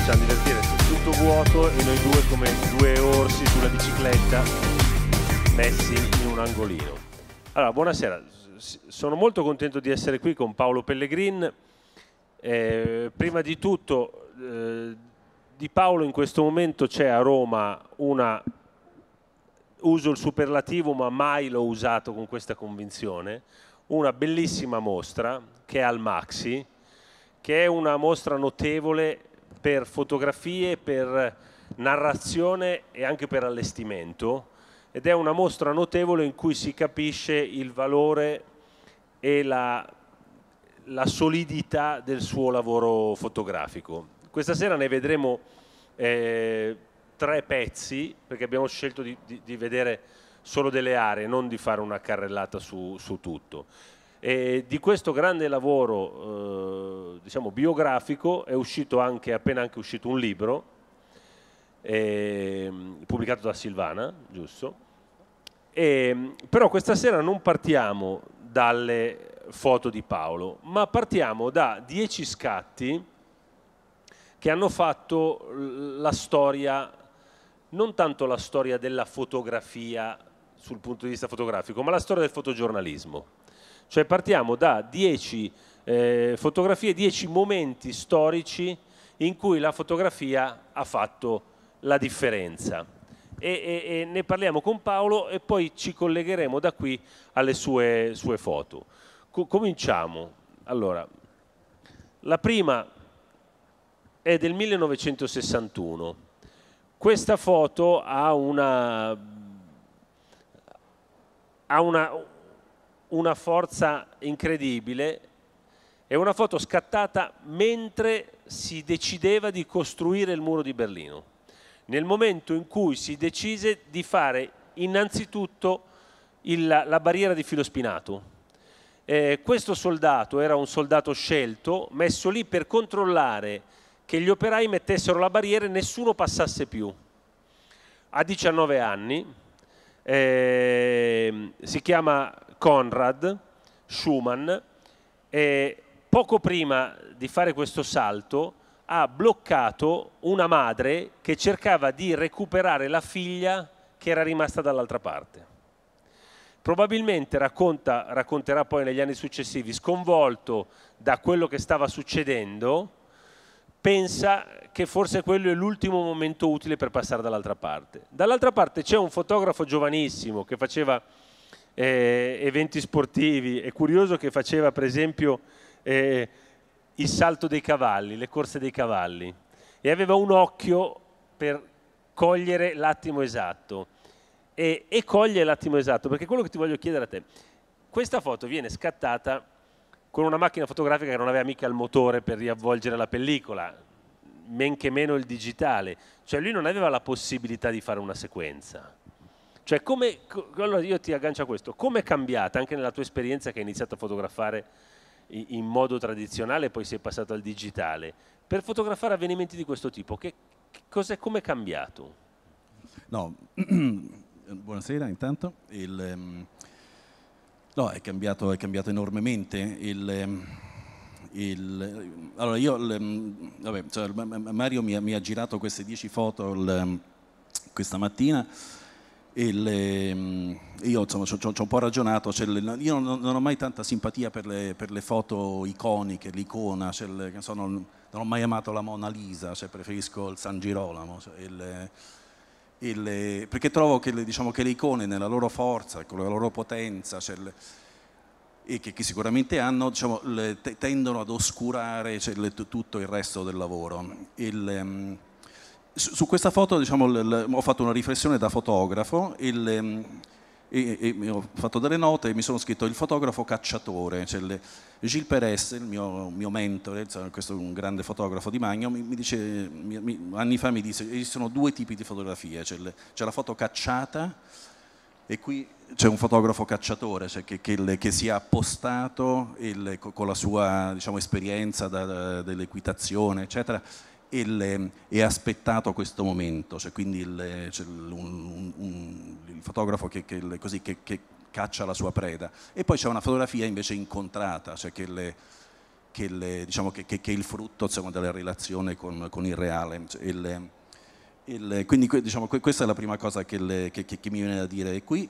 facciamo divertire su tutto vuoto e noi due come due orsi sulla bicicletta messi in un angolino. Allora, buonasera, sono molto contento di essere qui con Paolo Pellegrin. Eh, prima di tutto, eh, di Paolo in questo momento c'è a Roma una, uso il superlativo ma mai l'ho usato con questa convinzione, una bellissima mostra che è al Maxi, che è una mostra notevole per fotografie, per narrazione e anche per allestimento ed è una mostra notevole in cui si capisce il valore e la, la solidità del suo lavoro fotografico. Questa sera ne vedremo eh, tre pezzi perché abbiamo scelto di, di, di vedere solo delle aree, non di fare una carrellata su, su tutto. E di questo grande lavoro eh, diciamo, biografico è uscito anche, appena anche uscito un libro, eh, pubblicato da Silvana, giusto? E, ehm, però questa sera non partiamo dalle foto di Paolo, ma partiamo da dieci scatti che hanno fatto la storia, non tanto la storia della fotografia sul punto di vista fotografico, ma la storia del fotogiornalismo. Cioè partiamo da 10 eh, fotografie, 10 momenti storici in cui la fotografia ha fatto la differenza. E, e, e ne parliamo con Paolo e poi ci collegheremo da qui alle sue, sue foto. Co cominciamo. Allora, la prima è del 1961. Questa foto ha una, ha una una forza incredibile. È una foto scattata mentre si decideva di costruire il muro di Berlino, nel momento in cui si decise di fare innanzitutto il, la barriera di Filospinato. Eh, questo soldato era un soldato scelto, messo lì per controllare che gli operai mettessero la barriera e nessuno passasse più. A 19 anni, eh, si chiama Conrad, Schumann, e poco prima di fare questo salto ha bloccato una madre che cercava di recuperare la figlia che era rimasta dall'altra parte. Probabilmente racconta, racconterà poi negli anni successivi, sconvolto da quello che stava succedendo, pensa che forse quello è l'ultimo momento utile per passare dall'altra parte. Dall'altra parte c'è un fotografo giovanissimo che faceva eh, eventi sportivi. È curioso che faceva per esempio eh, il salto dei cavalli, le corse dei cavalli e aveva un occhio per cogliere l'attimo esatto e, e coglie l'attimo esatto perché quello che ti voglio chiedere a te, questa foto viene scattata con una macchina fotografica che non aveva mica il motore per riavvolgere la pellicola, men che meno il digitale, cioè lui non aveva la possibilità di fare una sequenza. Cioè come, allora io ti aggancio a questo, come è cambiata anche nella tua esperienza che hai iniziato a fotografare in modo tradizionale e poi sei passato al digitale, per fotografare avvenimenti di questo tipo, che, che come è cambiato? No, buonasera intanto, il, ehm, no, è cambiato, è cambiato enormemente, il, ehm, il, allora io, ehm, vabbè, cioè Mario mi ha, mi ha, girato queste 10 foto questa mattina, il, ehm, io insomma ci ho un po' ragionato, le, io non, non, ho mai tanta simpatia per le, per le foto iconiche, l'icona, le, so, non, ho mai amato la Mona Lisa, cioè preferisco il San Girolamo, cioè il, il, perché trovo che, diciamo, che le, icone nella loro forza, con la loro potenza, cioè e che, che, sicuramente hanno, diciamo, tendono ad oscurare tutto il resto del lavoro. Ehm, su questa foto diciamo, ho fatto una riflessione da fotografo il, ehm, e, e, e, ho fatto delle note e mi sono scritto il fotografo cacciatore. Cioè le, Gilles Perez, il mio, mio mentore, questo è un grande fotografo di Magno, mi, mi dice, mi, anni fa mi disse esistono due tipi di fotografie, c'è, le, c'è la foto cacciata e qui c'è un fotografo cacciatore cioè che, che, che, si è appostato il, con la sua diciamo, esperienza da, da, dell'equitazione, eccetera e, le, ha aspettato questo momento, cioè, quindi il, cioè, un, un, il fotografo che, che, così, che, che, caccia la sua preda. E poi c'è una fotografia invece incontrata, cioè che, le, le, diciamo è il frutto insomma, della relazione con, con il reale. Cioè, il, il, quindi diciamo, questa è la prima cosa che, mi viene da dire. qui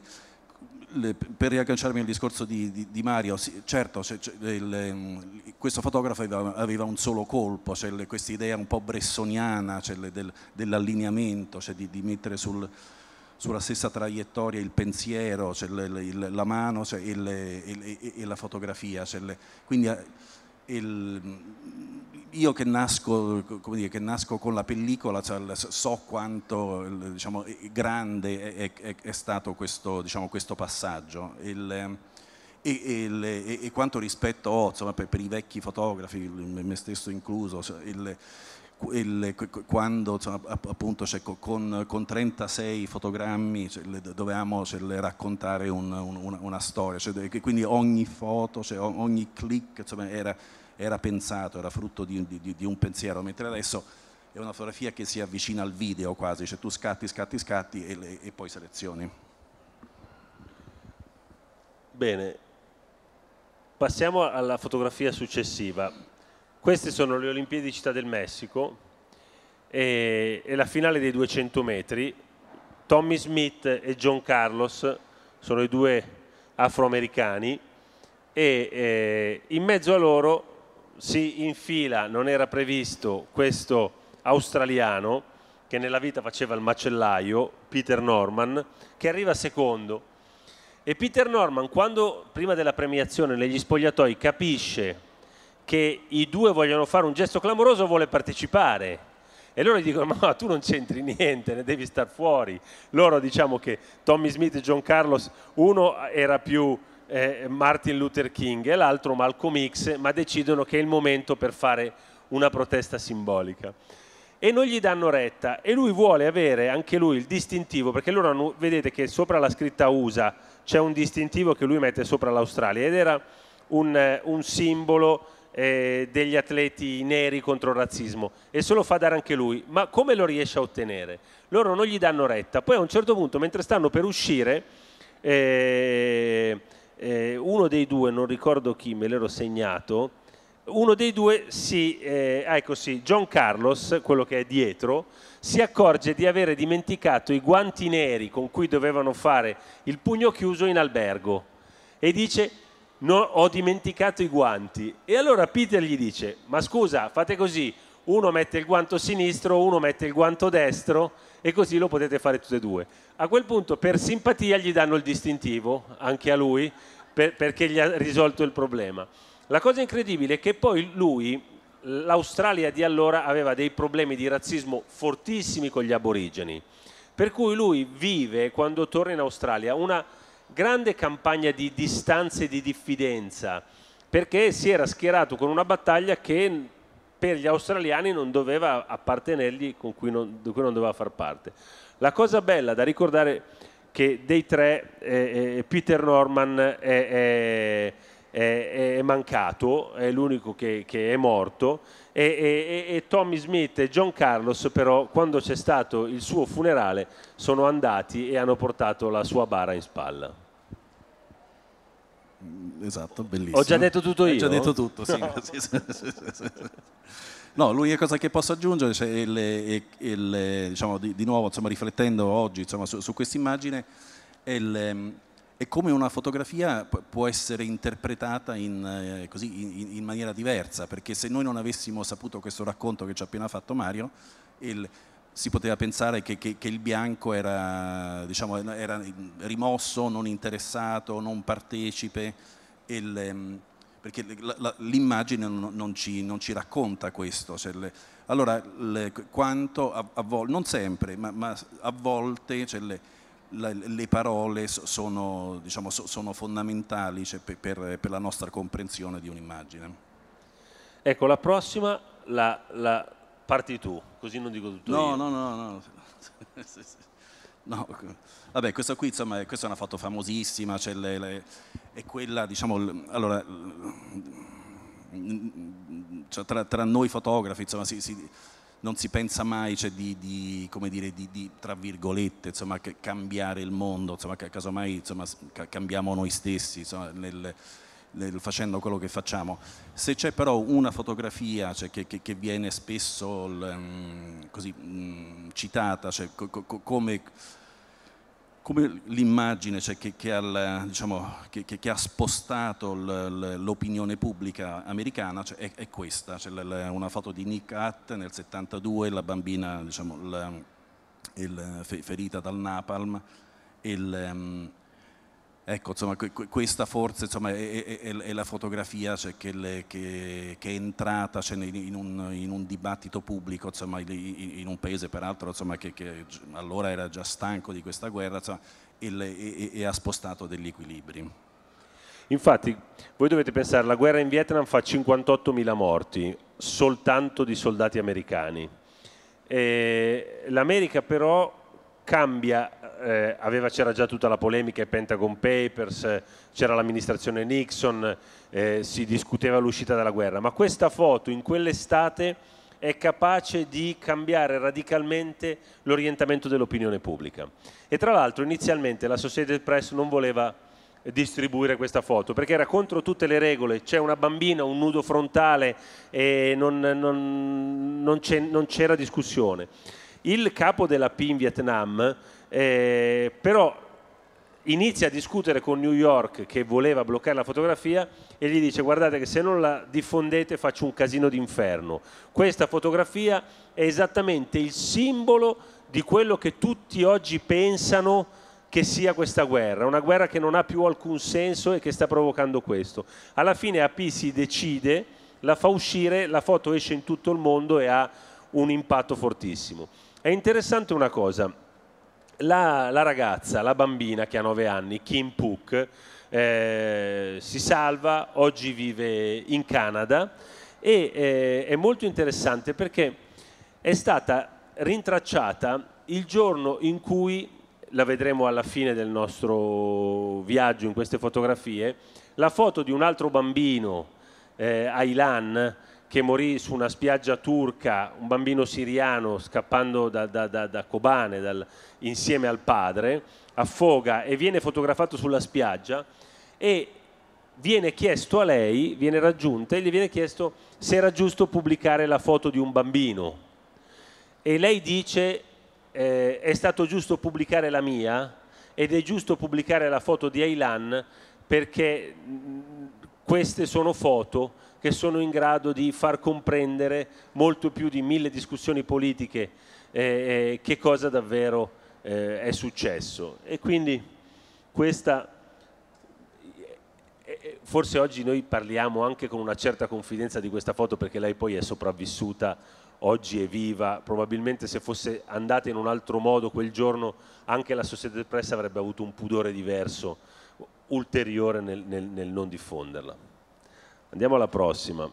per riagganciarmi al discorso di, di, di Mario, sì, certo, cioè, il, ehm, questo fotografo aveva, aveva, un solo colpo, cioè questa idea un po' bressoniana cioè del, dell'allineamento, cioè di, di, mettere sul, sulla stessa traiettoria il pensiero, cioè le, il, la mano cioè e, le, e, e, la fotografia. Cioè quindi eh, il, io che nasco, dire, che nasco, con la pellicola cioè, so quanto diciamo, grande è, è, è, stato questo, diciamo, questo passaggio il, e, e, e, quanto rispetto ho insomma, per, per, i vecchi fotografi, me stesso incluso, cioè il, il, quando insomma, appunto cioè, con, con, 36 fotogrammi cioè, dovevamo cioè, raccontare un, un, una, una, storia, cioè, quindi ogni foto, cioè, ogni click era era pensato, era frutto di, di, di un pensiero, mentre adesso è una fotografia che si avvicina al video quasi, cioè tu scatti, scatti, scatti e, e poi selezioni. Bene, passiamo alla fotografia successiva. Queste sono le Olimpiadi di Città del Messico e, e la finale dei 200 metri. Tommy Smith e John Carlos sono i due afroamericani e eh, in mezzo a loro si infila, non era previsto, questo australiano che nella vita faceva il macellaio, Peter Norman, che arriva secondo. E Peter Norman, quando prima della premiazione negli spogliatoi capisce che i due vogliono fare un gesto clamoroso, vuole partecipare. E loro gli dicono: Ma tu non c'entri niente, ne devi star fuori. Loro diciamo che Tommy Smith e John Carlos, uno era più eh, Martin Luther King e l'altro Malcolm X, ma decidono che è il momento per fare una protesta simbolica. E non gli danno retta e lui vuole avere anche lui il distintivo, perché loro hanno, vedete che sopra la scritta USA c'è un distintivo che lui mette sopra l'Australia ed era un, eh, un simbolo eh, degli atleti neri contro il razzismo e se lo fa dare anche lui, ma come lo riesce a ottenere? Loro non gli danno retta, poi a un certo punto mentre stanno per uscire eh, eh, uno dei due, non ricordo chi, me l'ero segnato, uno dei due si, eh, ah, ecco sì, John Carlos, quello che è dietro, si accorge di avere dimenticato i guanti neri con cui dovevano fare il pugno chiuso in albergo e dice no, ho dimenticato i guanti. E allora Peter gli dice, ma scusa, fate così, uno mette il guanto sinistro, uno mette il guanto destro e così lo potete fare tutti e due. A quel punto per simpatia gli danno il distintivo, anche a lui, per, perché gli ha risolto il problema. La cosa incredibile è che poi lui, l'Australia di allora, aveva dei problemi di razzismo fortissimi con gli aborigeni, per cui lui vive, quando torna in Australia, una grande campagna di distanze e di diffidenza, perché si era schierato con una battaglia che per gli australiani non doveva appartenergli, con cui non, di cui non doveva far parte. La cosa bella da ricordare che dei tre eh, eh Peter Norman è, è, è, è, mancato, è l'unico che, che è morto, e, e, e, Tommy Smith e John Carlos però quando c'è stato il suo funerale sono andati e hanno portato la sua bara in spalla. Mm, esatto, bellissimo. Ho già detto tutto io. Ho già detto tutto, sì. No. No, l'unica cosa che posso aggiungere, cioè il, eh, il, il, eh, diciamo, di, di, nuovo insomma, riflettendo oggi insomma, su, su questa immagine, è, ehm, è, come una fotografia può essere interpretata in, eh, così, in, in, maniera diversa, perché se noi non avessimo saputo questo racconto che ci ha appena fatto Mario, si poteva pensare che, che, che il bianco era, diciamo, era, rimosso, non interessato, non partecipe. Il, ehm, perché l'immagine non ci, non ci, racconta questo. Le, allora, le, quanto a, a volte, non sempre, ma, ma a volte le, le, parole sono, diciamo, sono fondamentali cioè, per, per, la nostra comprensione di un'immagine. Ecco, la prossima la, la, parti tu, così non dico tutto no, io. No, no, no. no. no. Vabbè, questa qui insomma, questa è una foto famosissima, cioè le, le, è quella, diciamo, allora, cioè tra, tra, noi fotografi, insomma, si, si, non si pensa mai cioè, di, di, come dire, di, di tra virgolette, insomma, cambiare il mondo, insomma, casomai insomma, cambiamo noi stessi insomma, nel, nel, facendo quello che facciamo. Se c'è però una fotografia cioè, che, che, che, viene spesso l, mm, così, mm, citata, cioè, co, co, come come l'immagine cioè, che, che, diciamo, che, ha spostato l'opinione pubblica americana cioè, è, è, questa, cioè, una foto di Nick Hatt nel 72, la bambina diciamo, la, il, ferita dal napalm, il, ehm, Ecco, insomma, questa forse insomma, è, è, è, la fotografia cioè, che, le, che, che, è entrata cioè, in, un, in, un, dibattito pubblico, insomma, in un paese peraltro che, che, allora era già stanco di questa guerra e, le, e, e ha spostato degli equilibri. Infatti, voi dovete pensare, la guerra in Vietnam fa 58.000 morti, soltanto di soldati americani. E L'America però cambia eh, c'era già tutta la polemica, i Pentagon Papers, c'era l'amministrazione Nixon, eh, si discuteva l'uscita dalla guerra, ma questa foto in quell'estate è capace di cambiare radicalmente l'orientamento dell'opinione pubblica. E tra l'altro inizialmente la Associated Press non voleva distribuire questa foto perché era contro tutte le regole c'è una bambina, un nudo frontale e non, non, non c'era discussione il capo della P in Vietnam eh, però inizia a discutere con New York che voleva bloccare la fotografia e gli dice guardate che se non la diffondete faccio un casino d'inferno. Questa fotografia è esattamente il simbolo di quello che tutti oggi pensano che sia questa guerra, una guerra che non ha più alcun senso e che sta provocando questo. Alla fine AP si decide, la fa uscire, la foto esce in tutto il mondo e ha un impatto fortissimo. È interessante una cosa, la, la, ragazza, la bambina che ha 9 anni, Kim Pook, eh, si salva, oggi vive in Canada e eh, è molto interessante perché è stata rintracciata il giorno in cui, la vedremo alla fine del nostro viaggio in queste fotografie, la foto di un altro bambino, eh, Ailan, che morì su una spiaggia turca, un bambino siriano scappando da, da, da, da Kobane dal, insieme al padre, affoga e viene fotografato sulla spiaggia e viene chiesto a lei, viene raggiunta e gli viene chiesto se era giusto pubblicare la foto di un bambino. E lei dice eh, è stato giusto pubblicare la mia ed è giusto pubblicare la foto di Aylan perché mm, queste sono foto che sono in grado di far comprendere molto più di mille discussioni politiche eh, eh che cosa davvero eh, è successo. E quindi questa eh, eh, forse oggi noi parliamo anche con una certa confidenza di questa foto perché lei poi è sopravvissuta, oggi è viva, probabilmente se fosse andata in un altro modo quel giorno anche la società press avrebbe avuto un pudore diverso, ulteriore nel, nel, nel non diffonderla. Andiamo alla prossima.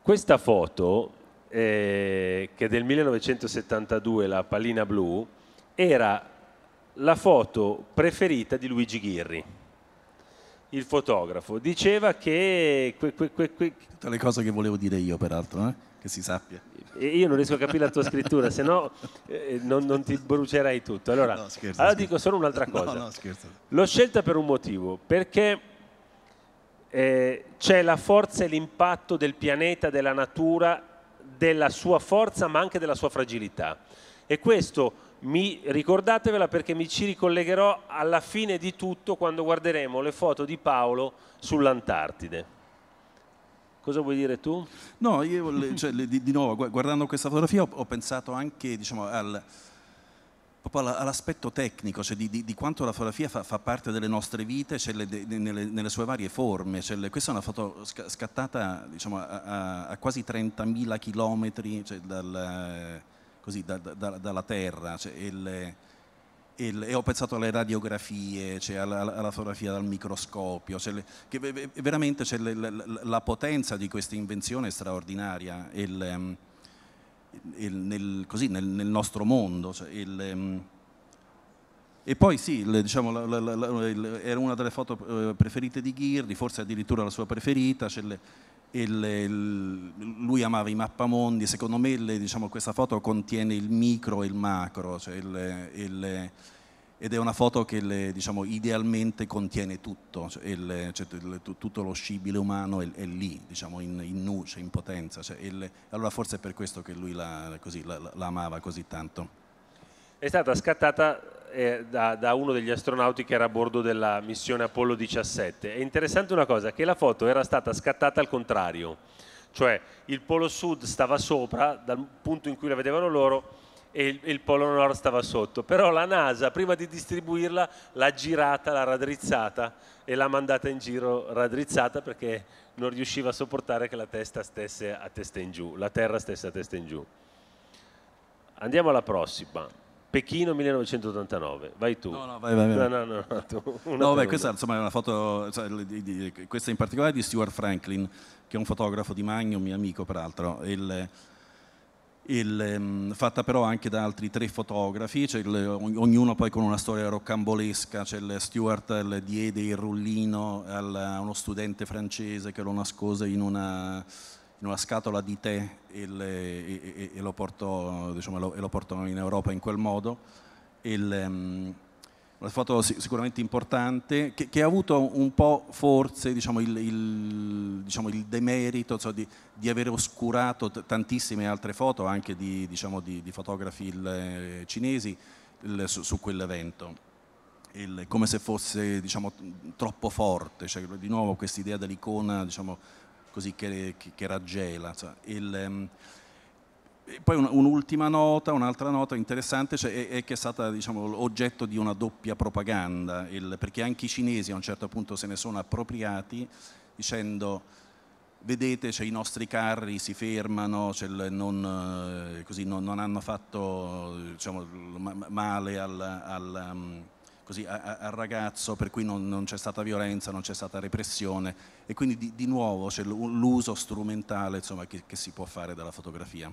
Questa foto, eh, che è del 1972, la pallina blu, era la foto preferita di Luigi Ghirri, il fotografo. Diceva che... Que, que, que, Tutte le cose che volevo dire io, peraltro. Eh? che si sappia. Io non riesco a capire la tua scrittura, se no eh, non, non, ti brucerai tutto. Allora, no, scherzo, allora scherzo. dico solo un'altra cosa. No, no, scherzo. L'ho scelta per un motivo, perché eh, c'è la forza e l'impatto del pianeta, della natura, della sua forza ma anche della sua fragilità. E questo mi, ricordatevela perché mi ci ricollegherò alla fine di tutto quando guarderemo le foto di Paolo sull'Antartide. Cosa vuoi dire tu? No, io cioè, di, di, nuovo, guardando questa fotografia ho, ho pensato anche diciamo, al, proprio all'aspetto tecnico, cioè di, di, di quanto la fotografia fa, fa, parte delle nostre vite cioè le, de, nelle, nelle, sue varie forme. Cioè le, questa è una foto scattata diciamo, a, a, quasi 30.000 chilometri cioè dal, così, da, da, dalla Terra. Cioè il, il, e ho pensato alle radiografie, cioè alla, alla fotografia dal microscopio, cioè le, che veramente cioè le, la, la, potenza di questa invenzione straordinaria il, ehm, il, nel, così, nel, nel, nostro mondo. Cioè ehm, e poi sì, diciamo, la, la, era una delle foto eh, preferite di Ghirdi, forse addirittura la sua preferita, cioè le, il, il, lui amava i mappamondi, secondo me le, diciamo, questa foto contiene il micro e il macro, cioè il, ed è una foto che le, diciamo, idealmente contiene tutto, cioè cioè tutto lo scibile umano è, è lì, diciamo, in, in nu, in potenza, cioè allora forse è per questo che lui la, così, la, la amava così tanto. È stata scattata eh, da, da, uno degli astronauti che era a bordo della missione Apollo 17. È interessante una cosa, che la foto era stata scattata al contrario, cioè il polo sud stava sopra dal punto in cui la vedevano loro e il, il polo nord stava sotto, però la NASA prima di distribuirla l'ha girata, l'ha raddrizzata e l'ha mandata in giro raddrizzata perché non riusciva a sopportare che la testa stesse a testa in giù, la Terra stesse a testa in giù. Andiamo alla prossima. Pechino 1989, vai tu. No, no, vai, vai. vai. No, no, no, tu. no beh, questa insomma, è una foto, cioè, di, di, questa in particolare è di Stuart Franklin, che è un fotografo di Magno, mio amico peraltro. Il, il, um, fatta però anche da altri tre fotografi, cioè il, ognuno poi con una storia roccambolesca, c'è cioè Stewart diede il rullino a uno studente francese che lo nascose in una in una scatola di tè e, le, e, e, lo, portò, diciamo, lo, e lo portò, in Europa in quel modo. Il, um, ehm, una foto sicuramente importante che, che, ha avuto un po' forse diciamo, il, il, diciamo, il, demerito cioè, di, di, aver oscurato t- tantissime altre foto anche di, diciamo, di, di fotografi il, eh, cinesi su, su, quell'evento. come se fosse diciamo, troppo forte, cioè, di nuovo questa idea dell'icona diciamo, così che, che raggela. Cioè, il, ehm, poi un'ultima nota, un'altra nota interessante cioè, è, che è stata diciamo, oggetto di una doppia propaganda, il, perché anche i cinesi a un certo punto se ne sono appropriati dicendo vedete cioè, i nostri carri si fermano, cioè, non, eh, così, non, non, hanno fatto diciamo, male al, al, ehm, così, a, a, al, ragazzo, per cui non, non c'è stata violenza, non c'è stata repressione e quindi di, di nuovo c'è cioè, l'uso strumentale insomma, che, che, si può fare della fotografia.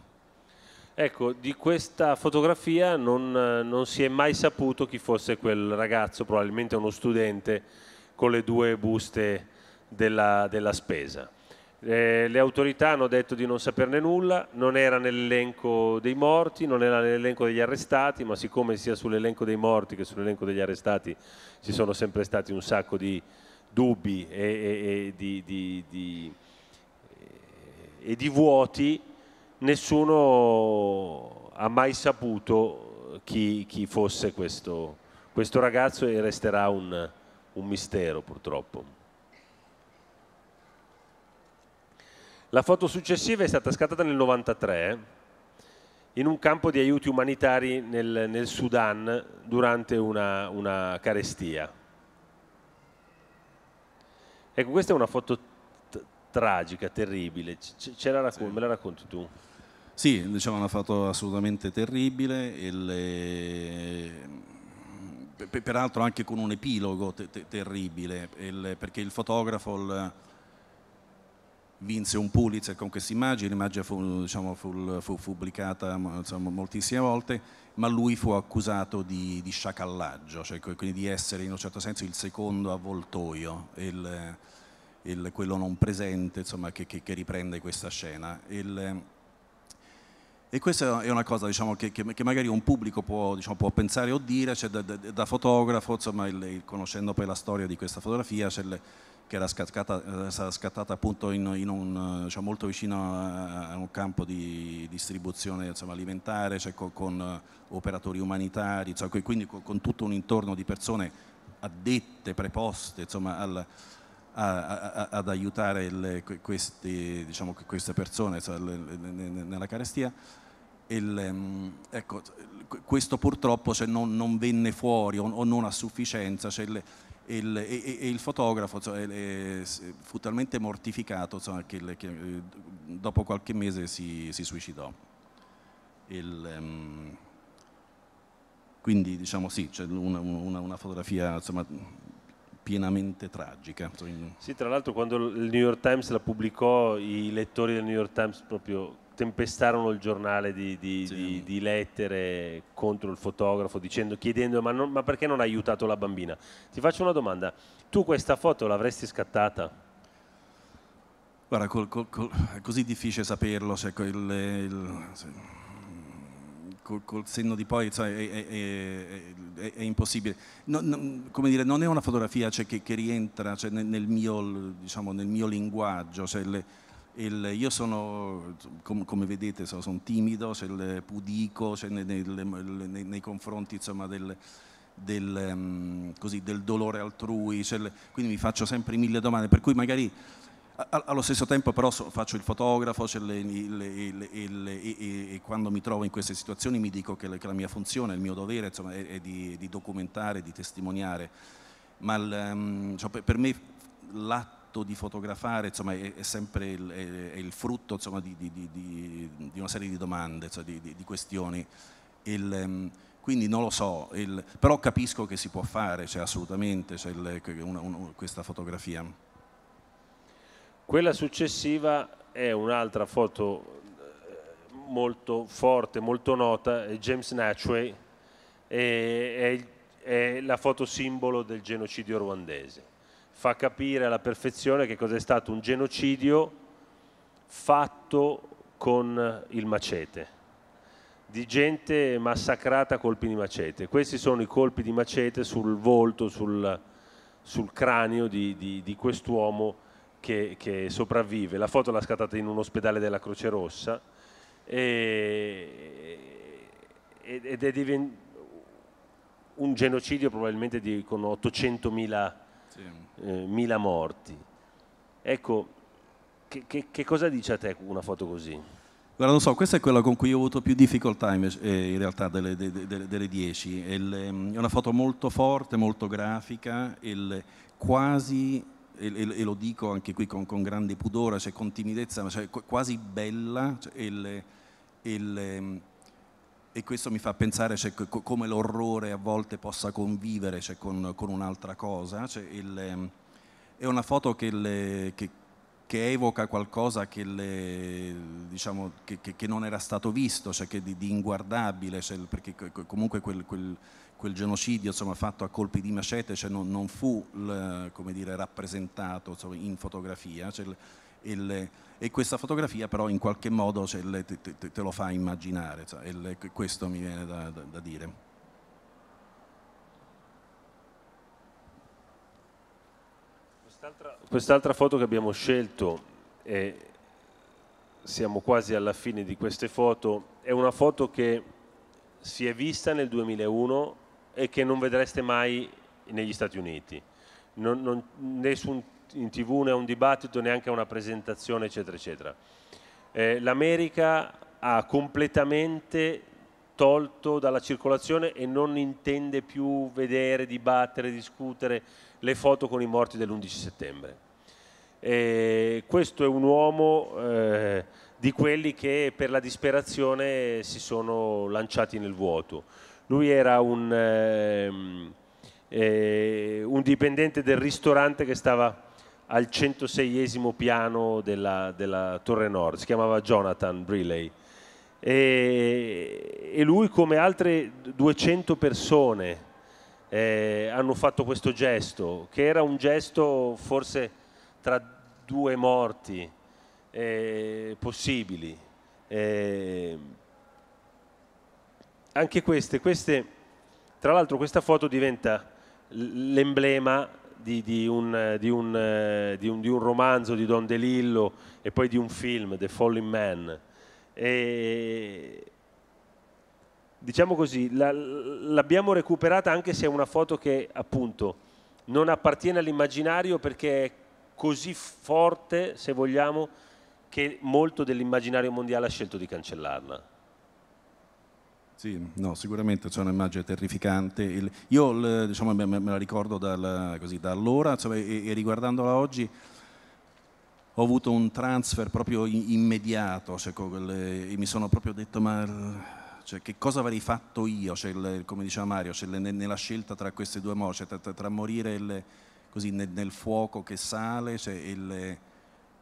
Ecco, di questa fotografia non, non si è mai saputo chi fosse quel ragazzo, probabilmente uno studente con le due buste della, della spesa. Eh, le autorità hanno detto di non saperne nulla, non era nell'elenco dei morti, non era nell'elenco degli arrestati, ma siccome sia sull'elenco dei morti che sull'elenco degli arrestati ci sono sempre stati un sacco di dubbi e, e, e di, di, di, e di vuoti, nessuno ha mai saputo chi, chi fosse questo, questo, ragazzo e resterà un, un mistero purtroppo. La foto successiva è stata scattata nel 1993 in un campo di aiuti umanitari nel, nel Sudan durante una, una carestia. Ecco, questa è una foto tragica, terribile. C la sì. Me la racconti tu? Sì, diciamo una foto assolutamente terribile. Il, eh, peraltro anche con un epilogo te te terribile, il, perché il fotografo il, vinse un Pulitzer con questa immagine, l'immagine fu, diciamo, fu, fu, pubblicata insomma, moltissime volte ma lui fu accusato di, di sciacallaggio, cioè quindi di essere in un certo senso il secondo avvoltoio, il, il, quello non presente insomma, che, che, che, riprende questa scena. Il, e questa è una cosa diciamo, che, che, magari un pubblico può, diciamo, può pensare o dire, cioè da, da, da, fotografo, insomma, conoscendo poi la storia di questa fotografia, cioè le, che era scattata, eh, scattata appunto in, in un, eh, diciamo, molto vicino a un campo di distribuzione insomma, alimentare, cioè con, con, eh, operatori umanitari, cioè, quindi con, con, tutto un intorno di persone addette, preposte insomma, al, a, a, ad aiutare le, questi, diciamo, queste persone cioè, le, le, nella carestia. Il, ehm, ecco, questo purtroppo cioè, non, non, venne fuori o, o non a sufficienza, cioè, il, e, e il fotografo insomma, cioè, e, fu talmente mortificato insomma, cioè, che, che, eh, dopo qualche mese si, si suicidò. Il, um, quindi diciamo sì, c'è una, una, una fotografia insomma, pienamente tragica. Cioè, sì, tra l'altro quando il New York Times la pubblicò, i lettori del New York Times proprio tempestarono il giornale di, di, sì. di, di lettere contro il fotografo dicendo, chiedendo ma, non, ma perché non hai aiutato la bambina? Ti faccio una domanda, tu questa foto l'avresti scattata? Guarda, col, col, col, è così difficile saperlo, cioè il, il, col, senno di poi cioè, è, è, è, è, impossibile. No, no, come dire, non è una fotografia cioè, che, che, rientra cioè, nel, nel, mio, diciamo, nel, mio, linguaggio, cioè, le, il, io sono, com, come vedete, sono, sono timido, sono pudico nel, nel, nei, nei, confronti insomma, del, del, um, così, del, dolore altrui, le, quindi mi faccio sempre mille domande, per cui magari a, allo stesso tempo però so, faccio il fotografo e quando mi trovo in queste situazioni mi dico che la, che la mia funzione, il mio dovere insomma, è, è di, di, documentare, di testimoniare, ma l, um, ehm, cioè, per, per me l'atto fatto di fotografare insomma, è, è, sempre il, è, è il frutto insomma, di, di, di, di, una serie di domande, insomma, cioè di, questioni. Il, ehm, quindi non lo so, il, però capisco che si può fare, cioè, assolutamente, cioè, una, una, questa fotografia. Quella successiva è un'altra foto eh, molto forte, molto nota, è James Natchway, è, è, è la foto simbolo del genocidio ruandese fa capire alla perfezione che cos'è stato un genocidio fatto con il macete di gente massacrata a colpi di macete. Questi sono i colpi di macete sul volto, sul, sul cranio di, di, di quest'uomo che, che, sopravvive. La foto l'ha scattata in un ospedale della Croce Rossa e, ed è diventato un genocidio probabilmente di, con 800.000 sì eh, mila morti. Ecco, che, che, che, cosa dice a te una foto così? Guarda, non so, questa è quella con cui ho avuto più difficoltà eh, in, realtà delle, de, delle dieci. Ehm, è, una foto molto forte, molto grafica, il, quasi e, lo dico anche qui con, con grande pudore, cioè con timidezza, cioè quasi bella, cioè il, il, ehm, e questo mi fa pensare cioè, come l'orrore a volte possa convivere cioè, con, con, un'altra cosa. Cioè, il, ehm, è una foto che, le, che, che evoca qualcosa che, le, diciamo, che, non era stato visto, cioè di, di, inguardabile, cioè, perché comunque quel, quel, quel genocidio insomma, fatto a colpi di macete cioè, non, non, fu dire, rappresentato insomma, in fotografia. Cioè, il, e questa fotografia però in qualche modo te, te, te lo fa immaginare, cioè, il, questo mi viene da, da, da dire. Quest'altra, quest'altra foto che abbiamo scelto, e siamo quasi alla fine di queste foto, è una foto che si è vista nel 2001 e che non vedreste mai negli Stati Uniti. Non, non, nessun in tv né a un dibattito, neanche a una presentazione, eccetera, eccetera. Eh, L'America ha completamente tolto dalla circolazione e non intende più vedere, dibattere, discutere le foto con i morti dell'11 settembre. E eh, questo è un uomo eh, di quelli che per la disperazione si sono lanciati nel vuoto. Lui era un, ehm, eh, un dipendente del ristorante che stava al 106 piano della, della, Torre Nord, si chiamava Jonathan Briley. E, e lui, come altre 200 persone, eh, hanno fatto questo gesto, che era un gesto forse tra due morti eh, possibili. Eh, anche queste, queste, tra l'altro questa foto diventa l'emblema di, di, un, eh, di, un, di, un, romanzo di Don DeLillo e poi di un film, The Falling Man. E, diciamo così, la, l'abbiamo recuperata anche se è una foto che appunto non appartiene all'immaginario perché è così forte, se vogliamo, che molto dell'immaginario mondiale ha scelto di cancellarla. Sì, no, sicuramente c'è un'immagine terrificante. Il, io diciamo, me, me, la ricordo dal, così, da allora cioè, e, e riguardandola oggi ho avuto un transfer proprio immediato cioè, quelle, e mi sono proprio detto ma cioè, che cosa avrei fatto io, cioè, il, come diceva Mario, cioè, le, nella scelta tra queste due morti, cioè, tra, tra, morire il, così, nel, nel, fuoco che sale cioè, e le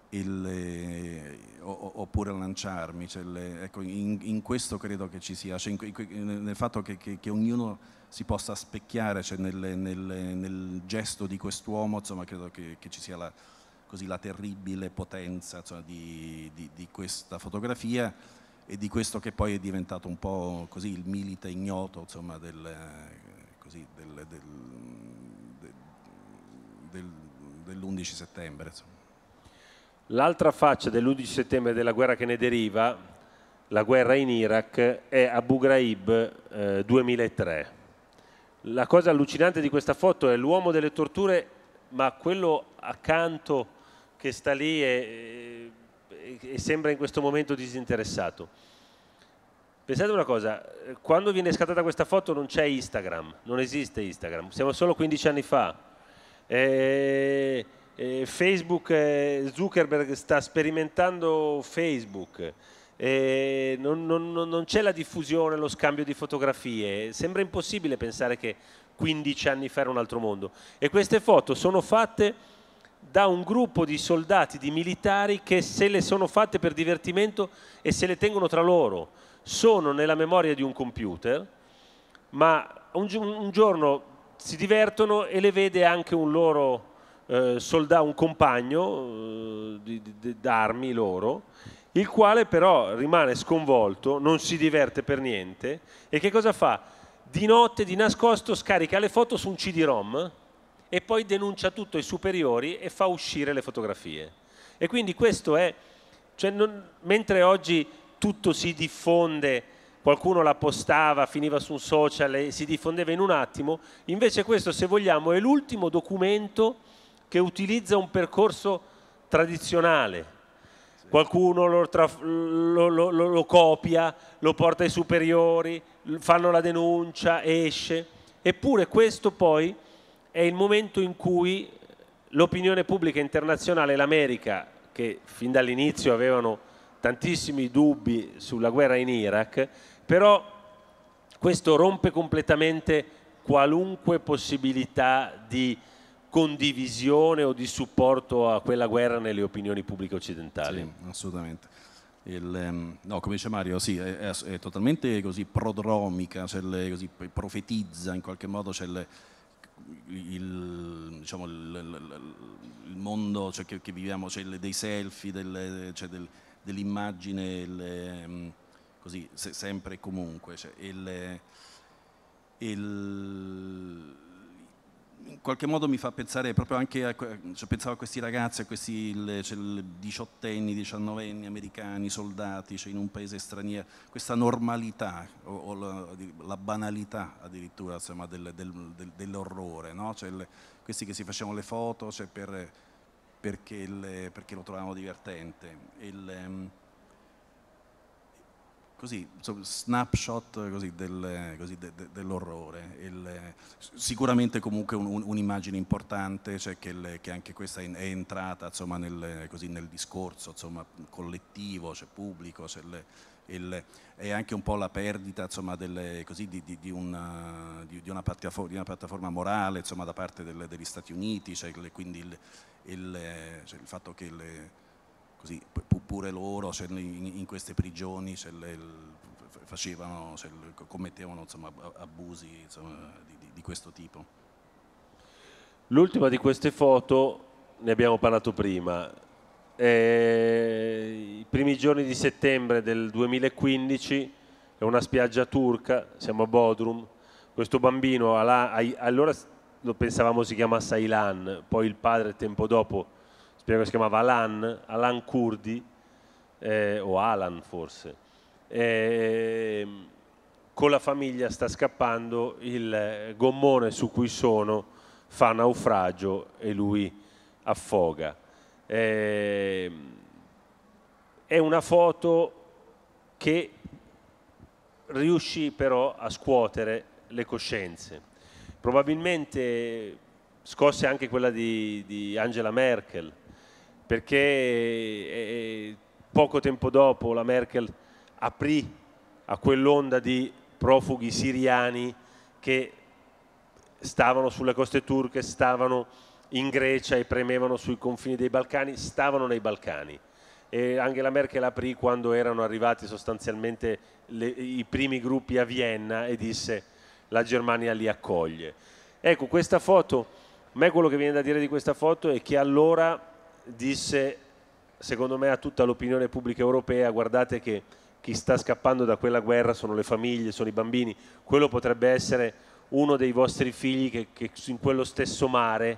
il, eh, oppure lanciarmi. Cioè le, ecco, in, in, questo credo che ci sia, cioè in, nel fatto che, che, che, ognuno si possa specchiare cioè nel, nel, nel, gesto di quest'uomo, insomma, credo che, che ci sia la, così, la terribile potenza insomma, di, di, di, questa fotografia e di questo che poi è diventato un po' così il milite ignoto insomma, del, eh, così, del, del, dell'11 settembre. Insomma. L'altra faccia dell'11 settembre della guerra che ne deriva, la guerra in Iraq, è Abu Ghraib eh, 2003. La cosa allucinante di questa foto è l'uomo delle torture, ma quello accanto che sta lì e, sembra in questo momento disinteressato. Pensate una cosa, quando viene scattata questa foto non c'è Instagram, non esiste Instagram, siamo solo 15 anni fa. E eh, eh, Facebook, eh, Zuckerberg sta sperimentando Facebook, eh, non, non, non c'è la diffusione, lo scambio di fotografie, sembra impossibile pensare che 15 anni fa era un altro mondo. E queste foto sono fatte da un gruppo di soldati, di militari che se le sono fatte per divertimento e se le tengono tra loro, sono nella memoria di un computer, ma un, un giorno si divertono e le vede anche un loro eh, soldà un compagno eh, di, di, d'armi loro, il quale però rimane sconvolto, non si diverte per niente e che cosa fa? Di notte, di nascosto, scarica le foto su un CD-ROM e poi denuncia tutto ai superiori e fa uscire le fotografie. E quindi questo è, cioè non, mentre oggi tutto si diffonde, qualcuno la postava, finiva su un social e si diffondeva in un attimo, invece questo se vogliamo è l'ultimo documento che utilizza un percorso tradizionale. Qualcuno lo, lo, lo, lo copia, lo porta ai superiori, fanno la denuncia, esce. Eppure questo poi è il momento in cui l'opinione pubblica internazionale, l'America, che fin dall'inizio avevano tantissimi dubbi sulla guerra in Iraq, però questo rompe completamente qualunque possibilità di condivisione o di supporto a quella guerra nelle opinioni pubbliche occidentali. Sì, assolutamente. Il, ehm, no, come dice Mario, sì, è, è totalmente così prodromica, cioè le, così, profetizza in qualche modo cioè le, il, diciamo, il, il, mondo cioè, che, che, viviamo, cioè, dei selfie, del, cioè del, dell'immagine, le, mm, così, se, sempre e comunque. Cioè il, in qualche modo mi fa pensare proprio anche a, cioè, pensavo a questi ragazzi, a questi cioè, diciottenni, diciannovenni americani, soldati, cioè in un paese straniero, questa normalità o, o la, la, banalità addirittura insomma, del, del, del, dell'orrore, no? cioè, le, questi che si facevano le foto cioè, per, perché, le, perché, lo trovavano divertente. Il, ehm, così, snapshot eh, così, del, eh, così, de, de, dell'orrore. Il, eh, sicuramente comunque un, un'immagine importante, cioè che, il, che, anche questa è entrata insomma, nel, nel, discorso insomma, collettivo, cioè pubblico, cioè le, il, è anche un po' la perdita insomma, delle, così, di, di, di, una, di, una, piattaforma, morale insomma, da parte delle, degli Stati Uniti, cioè, quindi il, il, cioè, il fatto che le, così, pure loro se in, queste prigioni se le, facevano, se commettevano insomma, abusi insomma, di, di questo tipo. L'ultima di queste foto, ne abbiamo parlato prima, è i primi giorni di settembre del 2015 è una spiaggia turca, siamo a Bodrum, questo bambino allora lo pensavamo si chiamasse Ilan, poi il padre tempo dopo spiega, si chiamava Alan, Alan Kurdi, eh, o Alan forse, eh, con la famiglia sta scappando, il gommone su cui sono fa naufragio e lui affoga. Eh, è una foto che riuscì però a scuotere le coscienze. Probabilmente scosse anche quella di, di Angela Merkel, perché eh, eh, poco tempo dopo la Merkel aprì a quell'onda di profughi siriani che stavano sulle coste turche, stavano in Grecia e premevano sui confini dei Balcani, stavano nei Balcani. E Angela Merkel aprì quando erano arrivati sostanzialmente le, i primi gruppi a Vienna e disse la Germania li accoglie. Ecco, questa foto, a me quello che viene da dire di questa foto è che allora disse, secondo me, a tutta l'opinione pubblica europea, guardate che chi sta scappando da quella guerra sono le famiglie, sono i bambini, quello potrebbe essere uno dei vostri figli che, che in quello stesso mare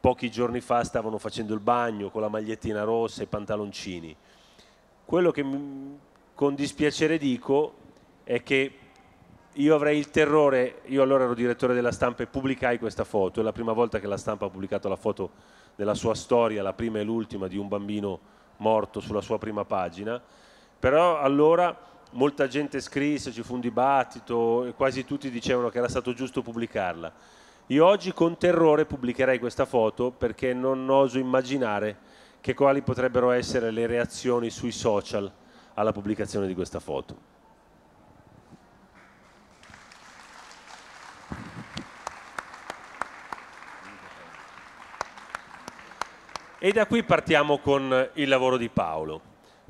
pochi giorni fa stavano facendo il bagno con la magliettina rossa e i pantaloncini. Quello che con dispiacere dico è che io avrei il terrore, io allora ero direttore della stampa e pubblicai questa foto, è la prima volta che la stampa ha pubblicato la foto della sua storia, la prima e l'ultima di un bambino morto sulla sua prima pagina, però allora molta gente scrisse, ci fu un dibattito e quasi tutti dicevano che era stato giusto pubblicarla. Io oggi con terrore pubblicherei questa foto perché non oso immaginare che quali potrebbero essere le reazioni sui social alla pubblicazione di questa foto. E da qui partiamo con il lavoro di Paolo.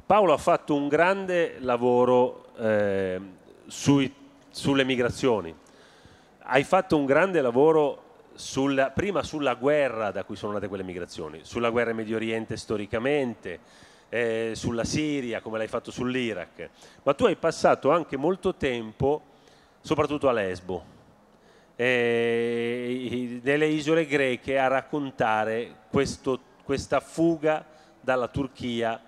Paolo ha fatto un grande lavoro eh, sui, sulle migrazioni, hai fatto un grande lavoro sulla, prima sulla guerra da cui sono nate quelle migrazioni, sulla guerra in Medio Oriente storicamente, eh, sulla Siria come l'hai fatto sull'Iraq, ma tu hai passato anche molto tempo soprattutto a Lesbo, eh, nelle isole greche a raccontare questo tema questa fuga dalla Turchia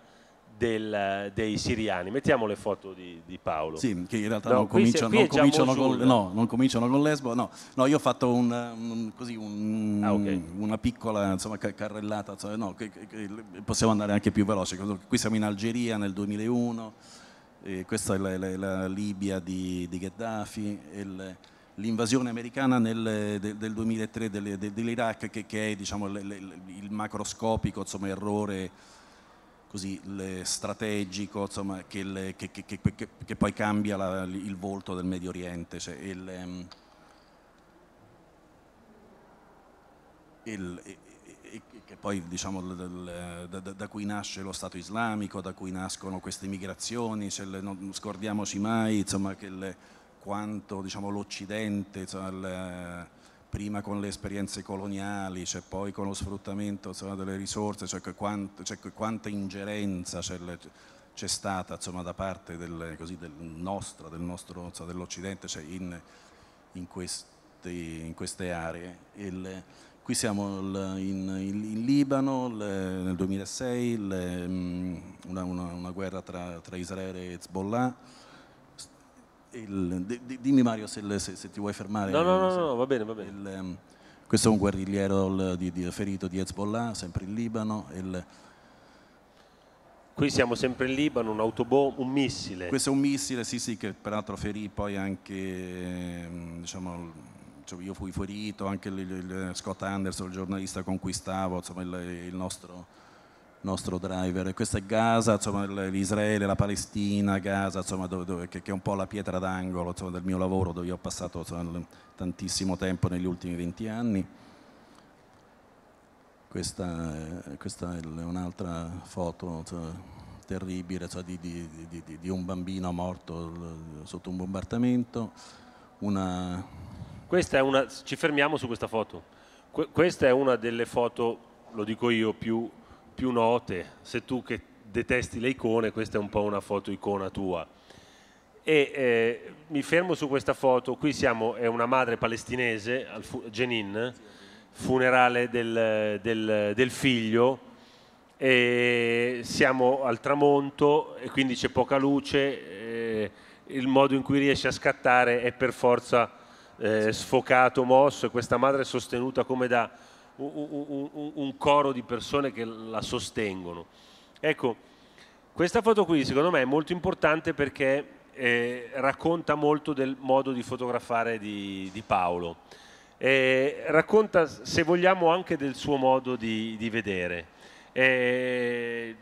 del, dei siriani. Mettiamo le foto di, di Paolo. Sì, che in realtà no, non, cominciano, non, cominciano con, no, non, cominciano, con, Lesbo. No, no io ho fatto un, un, così, un, ah, okay. una piccola insomma, carrellata. Insomma, che, che, possiamo andare anche più veloce. Qui siamo in Algeria nel 2001, questa è la, la, la Libia di, di Gheddafi. Il, l'invasione americana nel, del, del, 2003 del, dell'Iraq che, che, è diciamo, le, le, il macroscopico insomma, errore così, le, strategico insomma, che, che, che, poi cambia la, il volto del Medio Oriente. Cioè, il, ehm, il, che poi diciamo, da, da, da, cui nasce lo Stato islamico, da cui nascono queste migrazioni, cioè, non scordiamoci mai insomma, che quanto diciamo, l'Occidente, cioè, prima con le esperienze coloniali, cioè, poi con lo sfruttamento cioè, delle risorse, cioè, quant, cioè quanta ingerenza c'è, stata insomma, da parte del, così, del nostra, del nostro, dell'Occidente cioè in, in, queste, in, queste, aree. Il, qui siamo in, in Libano le, nel 2006, le, mm, una, una, una, guerra tra, tra Israele e Hezbollah il, di, dimmi Mario se, se, se, ti vuoi fermare. No, no, no, no va bene, va bene. Il, ehm, questo è un guerrigliero di, di, ferito di Hezbollah, sempre in Libano. Il, Qui siamo sempre in Libano, un autobomb, un missile. Questo è un missile, sì, sì, che peraltro ferì poi anche, ehm, diciamo, cioè, io fui ferito, anche Scott Anderson, il giornalista con cui stavo, insomma, il, il nostro nostro driver. E questa è Gaza, insomma, l'Israele, la Palestina, Gaza, insomma, dove, dove, che, che, è un po' la pietra d'angolo insomma, del mio lavoro, dove ho passato insomma, tantissimo tempo negli ultimi 20 anni. Questa, è, eh, questa è un'altra foto terribile di, di, di, di, un bambino morto sotto un bombardamento. Una... Una, ci fermiamo su questa foto. questa è una delle foto, lo dico io, più più note, se tu che detesti le icone, questa è un po' una foto icona tua. E eh, mi fermo su questa foto, qui siamo, è una madre palestinese, Jenin, funerale del, del, del figlio, e siamo al tramonto e quindi c'è poca luce, eh, il modo in cui riesce a scattare è per forza eh, sfocato, mosso e questa madre è sostenuta come da un, un, un coro di persone che la sostengono. Ecco, questa foto qui secondo me è molto importante perché eh, racconta molto del modo di fotografare di, di Paolo. Eh, racconta, se vogliamo, anche del suo modo di, di vedere. Eh,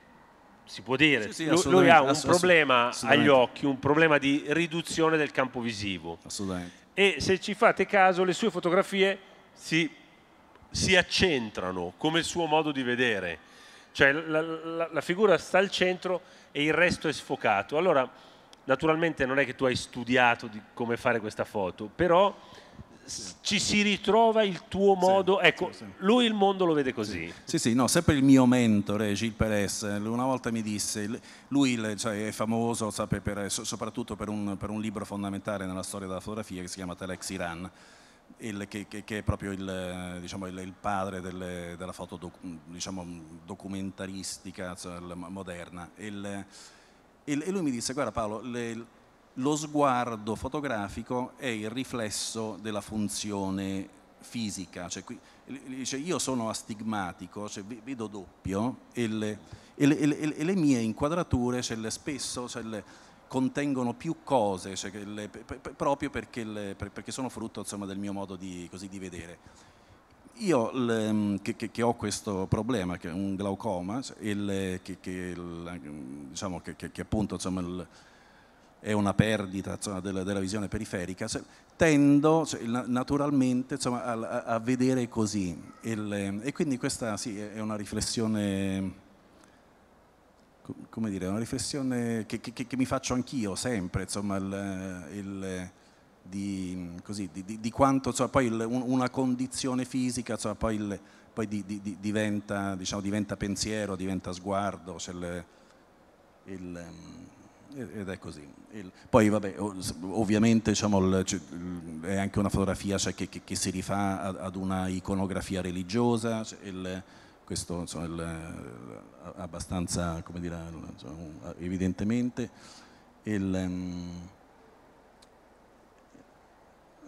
si può dire, sì, sì, lui, ha un problema agli occhi, un problema di riduzione del campo visivo. Assolutamente. E se ci fate caso, le sue fotografie si si accentrano come il suo modo di vedere, cioè la, la, la, figura sta al centro e il resto è sfocato. Allora, naturalmente non è che tu hai studiato di come fare questa foto, però sì. ci si ritrova il tuo modo, sì, ecco, sì, lui il mondo lo vede così. Sì, sì, no, sempre il mio mentore, Gil Perez, eh, una volta mi disse, lui cioè, è famoso per, soprattutto per un, per un libro fondamentale nella storia della fotografia che si chiama Telex Iran il, che, che, è proprio il, diciamo, il padre delle, della foto doc, diciamo, documentaristica cioè, moderna. e lui mi disse, guarda Paolo, le, lo sguardo fotografico è il riflesso della funzione fisica. Cioè, qui, dice, io sono astigmatico, cioè, vedo doppio e le, e le, e le mie inquadrature cioè, spesso... Cioè, contengono più cose, cioè le, proprio perché, le, perché, sono frutto insomma, del mio modo di, così, di vedere. Io le, mm, che, che, che, ho questo problema, che è un glaucoma, cioè, il, diciamo che, diciamo, appunto insomma, il, è una perdita insomma, della, della, visione periferica, cioè, tendo cioè, naturalmente insomma, a, a, vedere così. Il, e quindi questa sì, è una riflessione come dire, una riflessione che, che, che mi faccio anch'io sempre, insomma, il, il, di, così, di, di, quanto insomma, poi il, una condizione fisica insomma, poi, poi di, diventa, diciamo, diventa, pensiero, diventa sguardo, cioè ed è così. poi vabbè, ovviamente diciamo, è anche una fotografia cioè, che, che, si rifà ad una iconografia religiosa, cioè, il, questo insomma, il, eh, abbastanza, come dire, insomma, evidentemente. Il, um, ehm,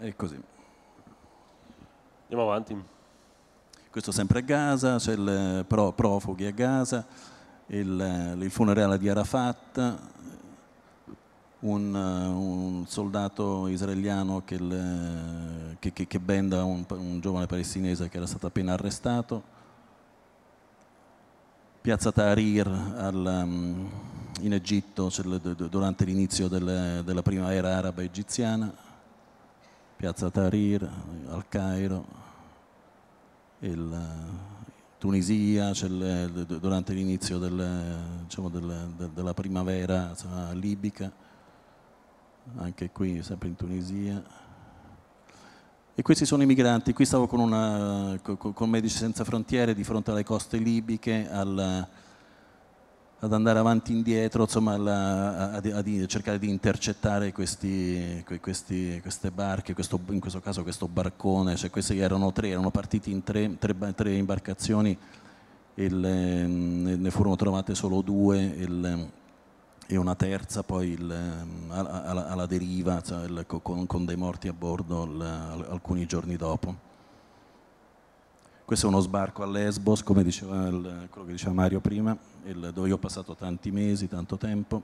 e così. Andiamo avanti. Questo sempre a Gaza, c'è il eh, pro, profughi a Gaza, il, eh, il funerale di Arafat, un, un, soldato israeliano che, il, che, che, che benda un, un, giovane palestinese che era stato appena arrestato piazza Tahrir al, um, in Egitto cioè, durante l'inizio delle, della prima era araba egiziana, piazza Tahrir al Cairo, il, uh, Tunisia cioè, le, durante l'inizio delle, diciamo delle, de, della primavera insomma, libica, anche qui sempre in Tunisia. E questi sono i migranti. Qui stavo con, una, con Medici Senza Frontiere di fronte alle coste libiche, al, ad andare avanti e indietro, insomma, alla, a, a, a, cercare di intercettare questi, questi, queste barche, questo, in questo caso questo barcone, cioè questi erano tre, erano partiti in tre, tre, tre imbarcazioni e le, ne furono trovate solo due. E le, e una terza poi il, ehm, alla, alla, deriva cioè il, con, con, dei morti a bordo il, alcuni giorni dopo. Questo è uno sbarco a Lesbos, come diceva quello che diceva Mario prima, dove io ho passato tanti mesi, tanto tempo.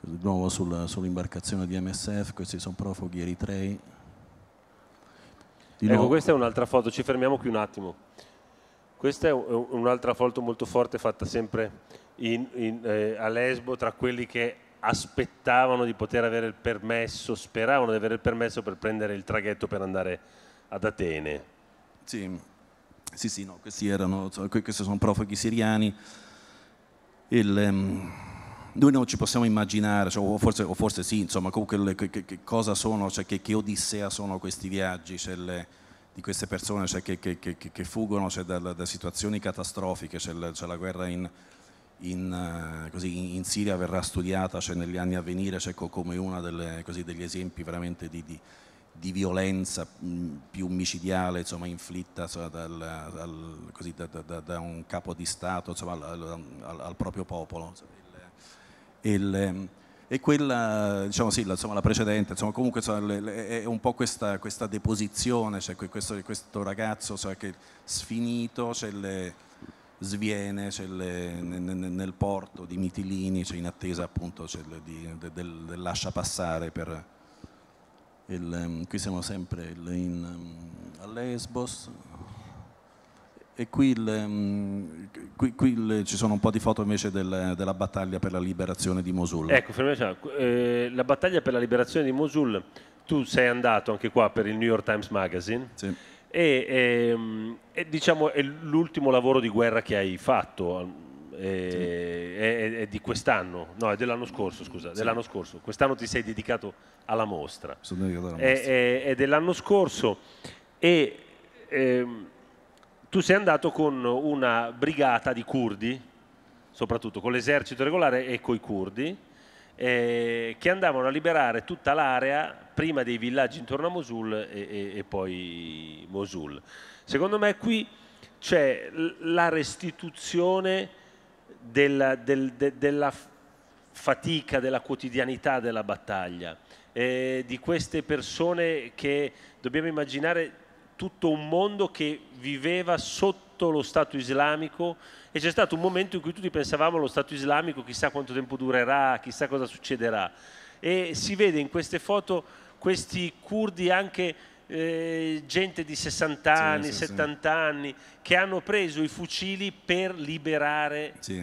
Di nuovo sul, sull'imbarcazione di MSF, questi sono profughi eritrei. Di ecco, nuovo... questa è un'altra foto, ci fermiamo qui un attimo. Questa è un'altra foto molto forte fatta sempre in, in, eh, a Lesbo tra quelli che aspettavano di poter avere il permesso, speravano di avere il permesso per prendere il traghetto per andare ad Atene. Sì, sì, sì no, questi, erano, questi sono profughi siriani. Il, um, noi non ci possiamo immaginare, cioè, o, forse, o, forse, sì, insomma, comunque che, che, che cosa sono, cioè, che, odissea sono questi viaggi cioè, le, di queste persone cioè, che, fugono cioè, da, da, situazioni catastrofiche, c'è cioè, la guerra in, in, eh, così, in, Siria verrà studiata cioè, negli anni a venire cioè, come uno degli esempi veramente di, di, di violenza mm, più micidiale insomma, inflitta insomma, dal, dal, così, da, da, da, un capo di Stato insomma, al, al, al, proprio popolo. Il, il, ehm, e quella, diciamo sì, insomma, la precedente, insomma, comunque insomma, le, le, è un po' questa, questa deposizione, cioè, questo, questo, ragazzo cioè, che sfinito, cioè, le, sviene le, nel, nel, porto di Mitilini, in attesa appunto le, di, del, del, del, lascia passare per il, ehm, qui siamo sempre in, ehm, a Lesbos e qui, il, ehm, qui, qui ci sono un po' di foto invece del, della battaglia per la liberazione di Mosul. Ecco, eh, la battaglia per la liberazione di Mosul, tu sei andato anche qua per il New York Times Magazine. Sì e, ehm, e, diciamo è l'ultimo lavoro di guerra che hai fatto. E, ehm, sì. è, è, di quest'anno, no, è dell'anno scorso, scusa, sì. dell'anno scorso. Quest'anno ti sei dedicato alla mostra. Sono dedicato alla mostra. È, è dell'anno scorso e ehm, tu sei andato con una brigata di curdi, soprattutto con l'esercito regolare e coi curdi, eh, che andavano a liberare tutta l'area prima dei villaggi intorno a Mosul e, e, e poi Mosul. Secondo me qui c'è la restituzione della, del, de, della fatica, della quotidianità della battaglia, eh, di queste persone che dobbiamo immaginare tutto un mondo che viveva sotto lo Stato islamico e c'è stato un momento in cui tutti pensavamo lo Stato islamico chissà quanto tempo durerà, chissà cosa succederà e si vede in queste foto questi curdi anche eh, gente di 60 anni, sì, sì, 70 sì. anni che hanno preso i fucili per liberare i,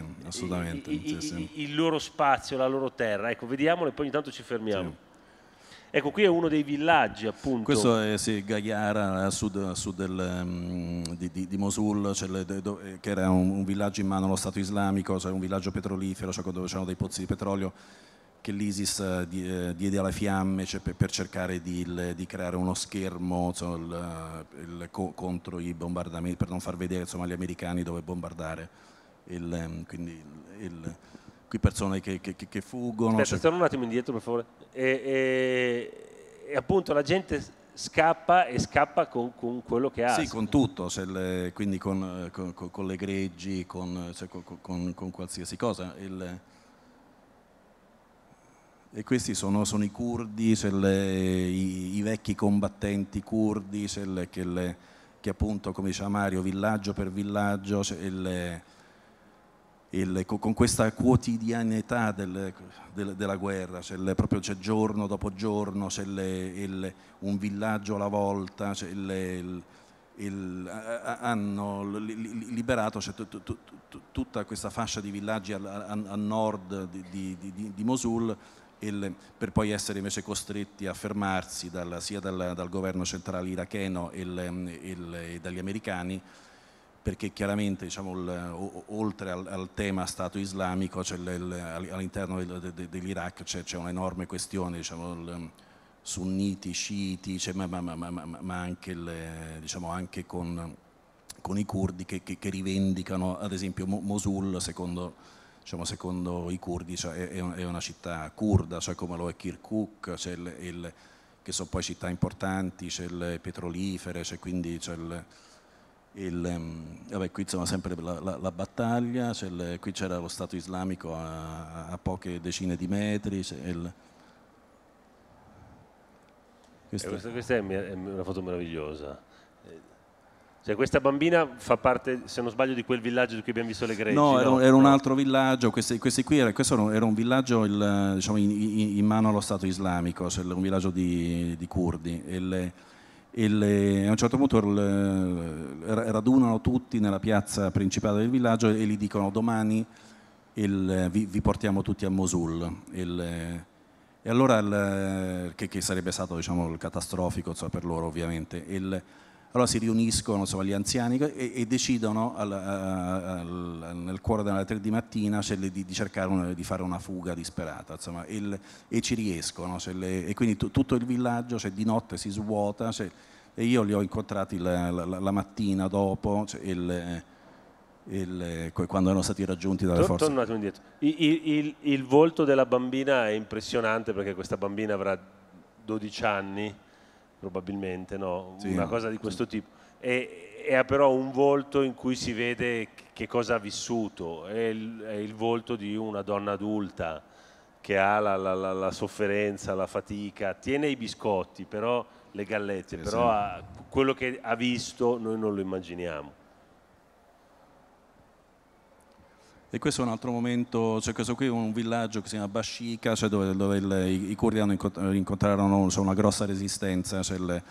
i, il loro spazio, la loro terra. Ecco, vediamolo e poi ogni tanto ci fermiamo. Ecco, qui è uno dei villaggi, appunto. Questo è sì, Gaiara, eh, a sud, a sud del, um, di, di, di, Mosul, cioè le, do, eh, che era un, un, villaggio in mano allo Stato islamico, cioè un villaggio petrolifero, cioè dove c'erano dei pozzi di petrolio che l'ISIS eh, eh, diede alla fiamme cioè, per, cercare di, di, creare uno schermo insomma, il, eh, il, contro i bombardamenti, per non far vedere insomma, agli americani dove bombardare. Il, ehm, quindi qui persone che, che, che fuggono. Aspetta, cioè... un attimo indietro per favore. E, e, e, appunto la gente scappa e scappa con, con quello che ha. Sì, con tutto, le, quindi con, con, con, le greggi, con, cioè, qualsiasi cosa. E questi sono, sono i curdi, i, i, vecchi combattenti curdi, che, che, appunto, come diceva Mario, villaggio per villaggio, il, con questa quotidianità del, del, della guerra, il, proprio c'è giorno dopo giorno, il, un villaggio alla volta, hanno liberato t, tutta questa fascia di villaggi a, a, a nord di, di, di, di Mosul il, per poi essere invece costretti a fermarsi dal, sia dal, dal, governo centrale iracheno e dagli americani perché chiaramente diciamo, il, oltre al, al, tema Stato islamico cioè il, all'interno del, de, dell'Iraq c'è, c'è un'enorme questione diciamo, sunniti, sciiti, cioè, ma, ma, ma, ma, anche, il, diciamo, anche con, con, i curdi che, che, che rivendicano ad esempio Mosul secondo diciamo, secondo i curdi cioè, è, è, una città kurda, cioè come lo è Kirkuk, c'è il, il, che sono poi città importanti, c'è le petrolifere, c'è quindi c'è il, il, ehm, vabbè, qui insomma sempre la, la, la battaglia, il, qui c'era lo Stato islamico a, a, poche decine di metri. Il, Questa, eh, questa, è una foto meravigliosa. Cioè questa bambina fa parte, se non sbaglio, di quel villaggio di cui abbiamo visto le greci. No, no? era, un altro villaggio, questi, questi qui era, questo era un villaggio il, diciamo, in, in, mano allo Stato islamico, cioè un villaggio di, di curdi. Il, a un certo punto radunano tutti nella piazza principale del villaggio e gli dicono domani vi, vi, portiamo tutti a Mosul. e allora, che, che, sarebbe stato diciamo, catastrofico cioè, per loro ovviamente, allora si riuniscono so, gli anziani e, e decidono al, eh, al, nel cuore della 3 di mattina cioè, di, di, cercare una, di fare una fuga disperata insomma, e, il, e, ci riescono. Cioè, le, e quindi tutto il villaggio cioè, di notte si svuota cioè, e io li ho incontrati la, la, la mattina dopo. Cioè, il, il, quando erano stati raggiunti dalle forze. Torno un attimo indietro. Il, il, il, volto della bambina è impressionante perché questa bambina avrà 12 anni probabilmente, no? sì, una cosa di questo sì. tipo. E, e, ha però un volto in cui si vede che cosa ha vissuto, è il, è il volto di una donna adulta che ha la, la, la, la, sofferenza, la fatica, tiene i biscotti, però le gallette, sì, però ha, quello che ha visto noi non lo immaginiamo. E questo è un altro momento, cioè questo qui è un villaggio che si chiama Bashika, cioè dove, dove il, i, i kurdi incontrarono cioè una grossa resistenza cioè le,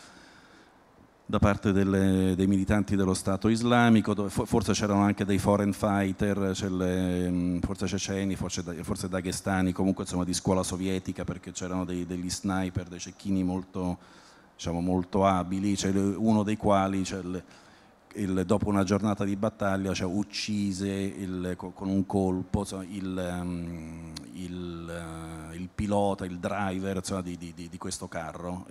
da parte delle, dei militanti dello Stato islamico, dove forse c'erano anche dei foreign fighter, cioè le, forse ceceni, forse, forse, daghestani, comunque insomma di scuola sovietica perché c'erano dei, degli sniper, dei cecchini molto, diciamo, molto abili, cioè uno dei quali... Cioè le, il, dopo una giornata di battaglia cioè, uccise il, con un colpo insomma, il, ehm, eh, il, pilota, il driver insomma, di, di, di, questo carro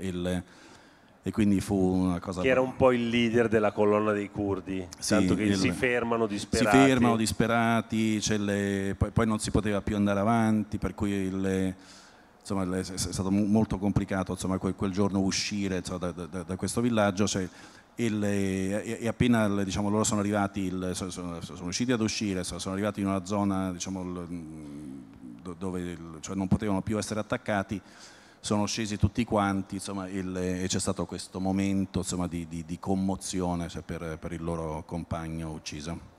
e quindi fu una cosa che era un po' il leader della colonna dei curdi sì, tanto che il, si fermano disperati si fermano disperati le, poi, poi, non si poteva più andare avanti per cui le, insomma, è stato molto complicato insomma, quel, quel, giorno uscire insomma, da, da, da, questo villaggio cioè, il, eh, e, e, appena diciamo, loro sono arrivati, il, sono, sono, riusciti ad uscire, sono, sono arrivati in una zona diciamo, mm, il, dove cioè non potevano più essere attaccati, sono scesi tutti quanti insomma, e c'è stato questo momento insomma, di, di, di, commozione cioè, per, per il loro compagno ucciso.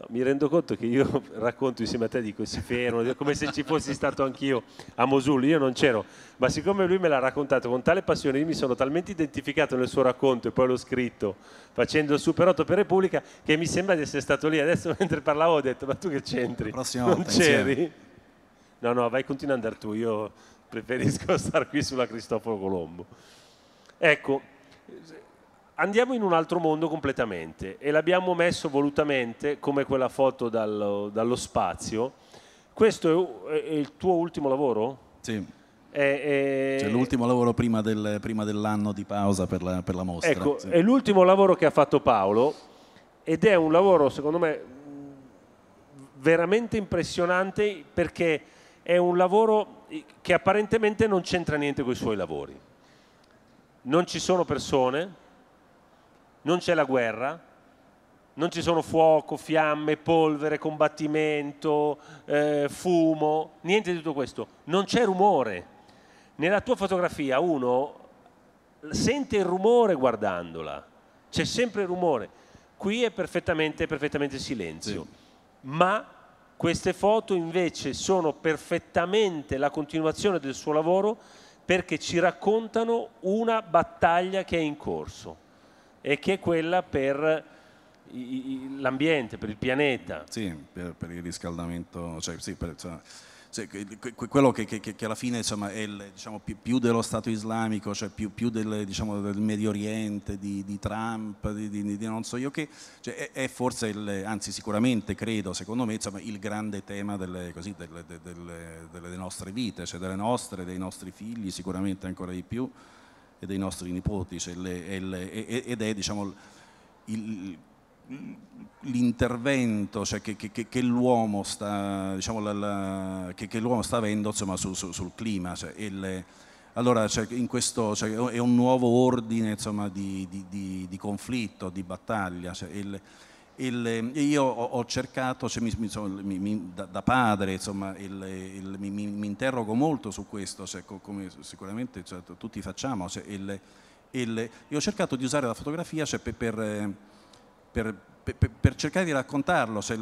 No, mi rendo conto che io racconto insieme a te, di si fermo, come se ci fossi stato anch'io a Mosul, io non c'ero, ma siccome lui me l'ha raccontato con tale passione, io mi sono talmente identificato nel suo racconto e poi l'ho scritto facendo il Super 8 per Repubblica che mi sembra di essere stato lì. Adesso mentre parlavo ho detto ma tu che c'entri? prossima non volta c'eri? Insieme. No, no, vai continua a andare tu, io preferisco stare qui sulla Cristoforo Colombo. Ecco, andiamo in un altro mondo completamente e l'abbiamo messo volutamente come quella foto dallo, dallo spazio. Questo è, è, il tuo ultimo lavoro? Sì. È, è... Cioè, l'ultimo lavoro prima, del, prima, dell'anno di pausa per la, per la mostra. Ecco, sì. è l'ultimo lavoro che ha fatto Paolo ed è un lavoro, secondo me, veramente impressionante perché è un lavoro che apparentemente non c'entra niente con i suoi lavori. Non ci sono persone, non c'è la guerra, non ci sono fuoco, fiamme, polvere, combattimento, eh, fumo, niente di tutto questo, non c'è rumore. Nella tua fotografia uno sente il rumore guardandola, c'è sempre il rumore. Qui è perfettamente, perfettamente silenzio, sì. ma queste foto invece sono perfettamente la continuazione del suo lavoro perché ci raccontano una battaglia che è in corso e che è quella per l'ambiente, per il pianeta. Sì, per, per il riscaldamento, cioè, sì, per, cioè, cioè, quello che, che, che, alla fine insomma, è il, diciamo, più, più, dello Stato islamico, cioè più, più del, diciamo, del, Medio Oriente, di, di Trump, di, di, di, non so io che, cioè, è, è, forse, il, anzi sicuramente credo, secondo me, insomma, il grande tema delle, così, delle, delle, delle nostre vite, cioè delle nostre, dei nostri figli sicuramente ancora di più e dei nostri nipoti cioè le, e le, ed è diciamo, il, l'intervento cioè, che, che, che, l'uomo sta, diciamo, la, la, che, l'uomo sta, avendo insomma, su, su, sul clima. Cioè, le, allora cioè, questo, cioè, è un nuovo ordine insomma, di, di, di, di, conflitto, di battaglia. Cioè, il, eh, io ho, cercato, cioè mi, mi, da, da, padre insomma, il, il, mi, interrogo molto su questo, cioè, come sicuramente cioè, tutti facciamo, cioè, io ho cercato di usare la fotografia cioè, per, per, per, per, cercare di raccontarlo, cioè,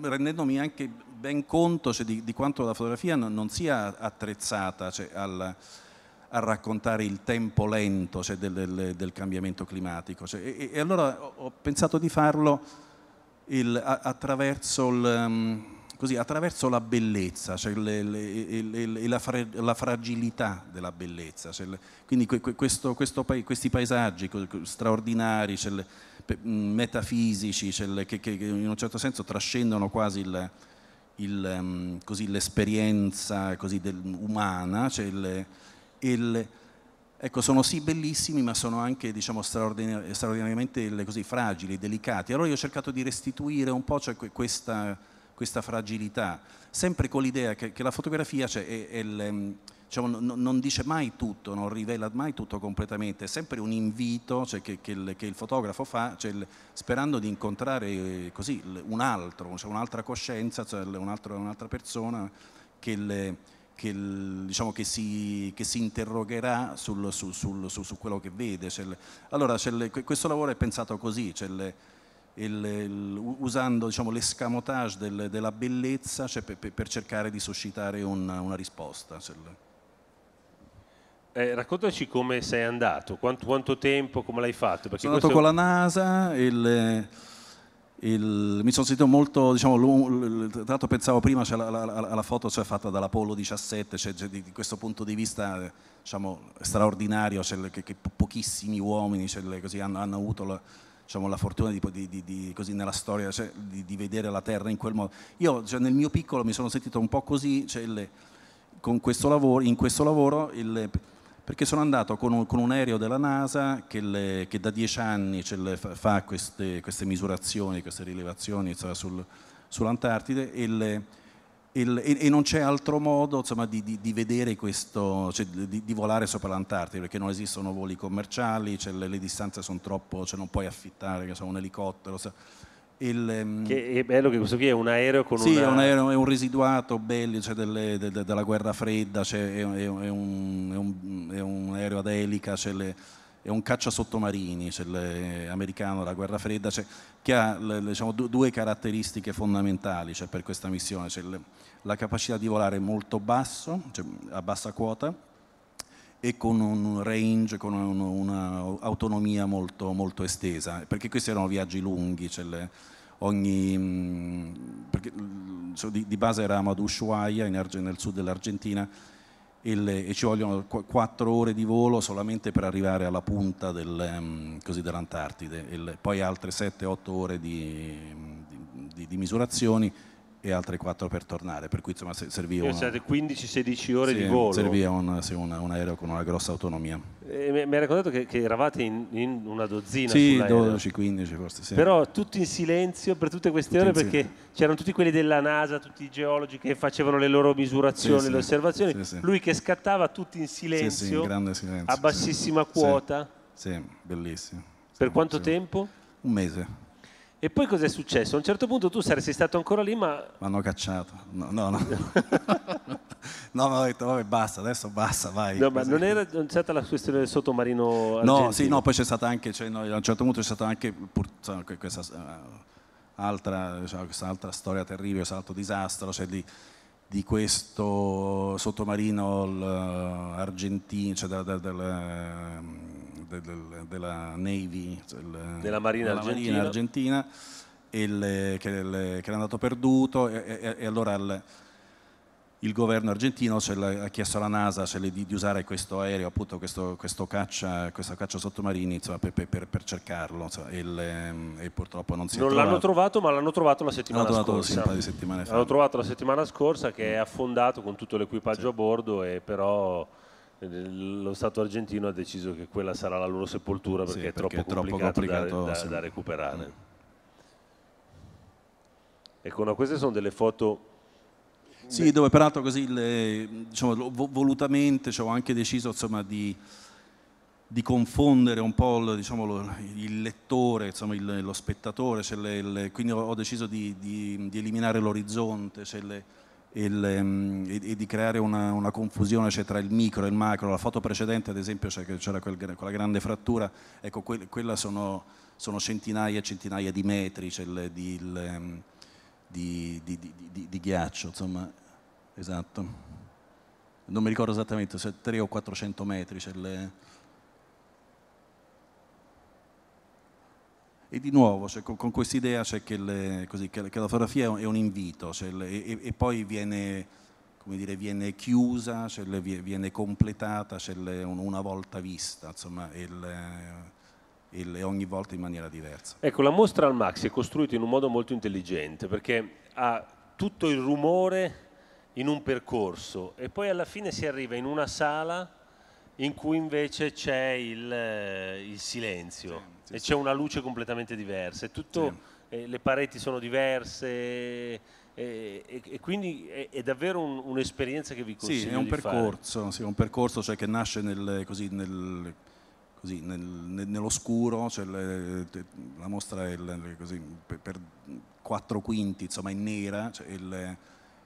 rendendomi anche ben conto cioè, di, di, quanto la fotografia non, non sia attrezzata al a raccontare il tempo lento se, del, del, del, cambiamento climatico. Se, e, e, allora ho, ho, pensato di farlo il, a, attraverso, il, ehm, così, attraverso, la bellezza cioè le, le, le, la, fra, la, fragilità della bellezza. Cioè quindi que, questo, questo, questi paesaggi straordinari, cioè metafisici, che, che, in un certo senso trascendono quasi il, ehm, l'esperienza così, umana, cioè il, il, ecco, sono sì bellissimi ma sono anche diciamo, straordinari, straordinariamente così, fragili, delicati. Allora io ho cercato di restituire un po' cioè, questa, questa, fragilità, sempre con l'idea che, che la fotografia cioè, è, è il, ehm, diciamo, non, non dice mai tutto, non rivela mai tutto completamente, è sempre un invito cioè, che, che, il, che, il, fotografo fa cioè, il, sperando di incontrare così, un altro, cioè, un'altra coscienza, cioè, un'altra, un'altra persona che... Il, che, diciamo, che, si, che, si, interrogherà sul, sul, sul, su, quello che vede. allora questo lavoro è pensato così, il, il, usando diciamo, l'escamotage del, della bellezza cioè per, per, cercare di suscitare una, una risposta. Eh, raccontaci come sei andato, quanto, quanto tempo, come l'hai fatto. Sono andato con la NASA, il, il, mi sono sentito molto, diciamo, tra l'altro pensavo prima alla, cioè, alla, alla foto cioè, fatta dall'Apollo 17, cioè, cioè, di, di, questo punto di vista diciamo, straordinario cioè, che, che, pochissimi uomini cioè, così, hanno, hanno, avuto la, diciamo, la fortuna di, di, così, nella storia cioè, di, vedere la Terra in quel modo. Io nel mio piccolo mi sono sentito un po' così, le, con questo lavoro, in questo lavoro... Il, perché sono andato con un, con un aereo della NASA che, le, che da dieci anni fa queste, queste, misurazioni, queste rilevazioni insomma, sul, sull'Antartide e, le, e, le, e, non c'è altro modo insomma, di, di, di, vedere questo, cioè, di, di, volare sopra l'Antartide perché non esistono voli commerciali, cioè, le, distanze sono troppo, cioè, non puoi affittare so, un elicottero. So. Il, ehm, che è bello che questo qui è un aereo con sì, una... è un aereo, è un residuato bellice cioè delle, de, de, della guerra fredda, cioè è, è, è, un, è, un, aereo ad elica, cioè le, è un cacciasottomarini le, eh, americano della guerra fredda, che ha le, diciamo, due caratteristiche fondamentali per questa missione, la capacità di volare molto basso, cioè a bassa quota, e con un range, con un'autonomia molto, molto, estesa, perché questi erano viaggi lunghi, cioè le, ogni, mm, perché, cioè di, di, base eravamo ad Ushuaia Arge, nel sud dell'Argentina e, le, e, ci vogliono qu- quattro ore di volo solamente per arrivare alla punta del, mm, così, dell'Antartide, e le, poi altre 7-8 ore di, di, di misurazioni e altre 4 per tornare, per cui insomma serviva... Una... 15-16 ore sì, di volo. Serviva un, sì, una, un, aereo con una grossa autonomia. E eh, mi hai raccontato che, che eravate in, in, una dozzina. Sì, 12-15 forse. Sì. Però tutti in silenzio per tutte queste tutti ore perché silenzio. c'erano tutti quelli della NASA, tutti i geologi che facevano le loro misurazioni, sì, le osservazioni. Lui che scattava tutti in silenzio, in silenzio a bassissima quota. Sì, bellissimo. Per quanto tempo? Un mese. E poi cos'è successo? A un certo punto tu saresti stato ancora lì, ma... Mi hanno cacciato. No, no, no. no, ma hanno detto, vabbè, basta, adesso basta, vai. No, ma non era non stata la questione del sottomarino argentino? No, sì, no, poi c'è stata anche, cioè, no, a un certo punto c'è stata anche pur, cioè, questa, uh, altra, diciamo, questa altra storia terribile, questo altro disastro, cioè lì... Di, di questo sottomarino eh, argentino, cioè della, mm, della, della, della Navy, cioè della Marina Argentina, Marina argentina il, che, il, che, era andato perduto e, e, e allora... Il, il governo argentino ha chiesto alla NASA di, di, usare questo aereo, appunto questo, questo caccia, questa caccia sottomarini insomma, per, per, per, cercarlo insomma, e, il, e, purtroppo non si non è Non l'hanno trovato ma l'hanno trovato la settimana l'hanno trovato, scorsa. Sì, settimane fa. L'hanno trovato la settimana scorsa che è affondato con tutto l'equipaggio sì. a bordo e però eh, lo Stato argentino ha deciso che quella sarà la loro sepoltura perché, sì, perché è, troppo è, troppo complicato, da, da, sì. da recuperare. Mm. Ecco, no, queste sono delle foto sì, dove peraltro così le, diciamo, volutamente cioè, ho anche deciso insomma, di, di, confondere un po' il, diciamo, lo, il lettore, insomma, il, lo spettatore, cioè le, le, quindi ho deciso di, di, di eliminare l'orizzonte cioè e, e, di creare una, una confusione cioè, tra il micro e il macro. La foto precedente ad esempio c'era quel, quella grande frattura, ecco que, quella sono, sono, centinaia e centinaia di metri. Cioè il, ehm, di, di, di, di ghiaccio, insomma, esatto. Non mi ricordo esattamente se 3 o 400 metri. Le... E di nuovo, cioè, con, con questa idea c'è che, le, così, che, che, la fotografia è un invito cioè, le, e, e, poi viene, dire, viene chiusa, cioè, viene completata una volta vista. Insomma, il, il, ogni volta in maniera diversa. Ecco, la mostra al Maxi è costruita in un modo molto intelligente perché ha tutto il rumore in un percorso e poi alla fine si arriva in una sala in cui invece c'è il, eh, il, silenzio sì, sì, e c'è una luce completamente diversa, tutto, sì. eh, le pareti sono diverse e, eh, e, e quindi è, è davvero un'esperienza che vi consiglio sì, è un percorso, è un percorso cioè, che nasce nel, così, nel così nel, nell'oscuro, cioè le, la mostra è le, così, per, per, quattro quinti, insomma è nera cioè il,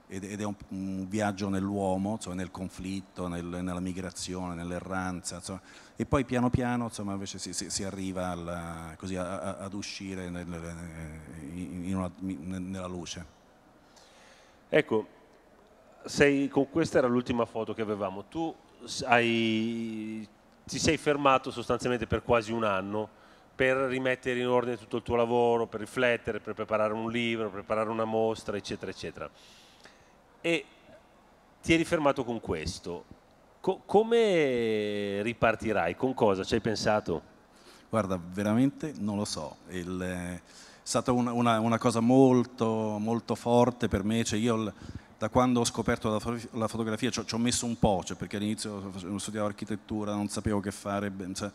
ed, ed, è un, un viaggio nell'uomo, cioè nel conflitto, nel, nella migrazione, nell'erranza, insomma. e poi piano piano insomma, invece si, si, si arriva alla, così, a, a, ad uscire nel, in una, nella luce. Ecco, sei, con questa era l'ultima foto che avevamo, tu hai ti sei fermato sostanzialmente per quasi un anno per rimettere in ordine tutto il tuo lavoro, per riflettere, per preparare un libro, preparare una mostra, eccetera, eccetera. E ti eri fermato con questo. Co come ripartirai? Con cosa? Ci hai pensato? Guarda, veramente non lo so. Il, eh, è stata una, una, una cosa molto, molto, forte per me. Cioè io da quando ho scoperto la, la fotografia, ci ho, messo un po', cioè perché all'inizio studiavo architettura, non sapevo che fare. Cioè,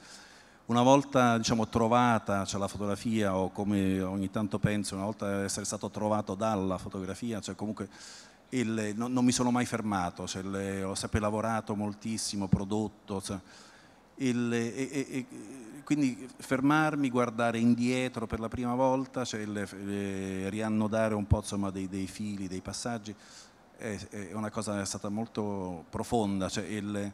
una volta diciamo, trovata cioè, la fotografia, o come ogni tanto penso, una volta essere stato trovato dalla fotografia, cioè, comunque il, no, non mi sono mai fermato, cioè, le, ho sempre lavorato moltissimo, prodotto. Cioè, il, e, e, e, quindi fermarmi, guardare indietro per la prima volta, cioè, il, eh, riannodare un po' insomma, dei, dei fili, dei passaggi, è, è una cosa è stata molto profonda. Cioè il,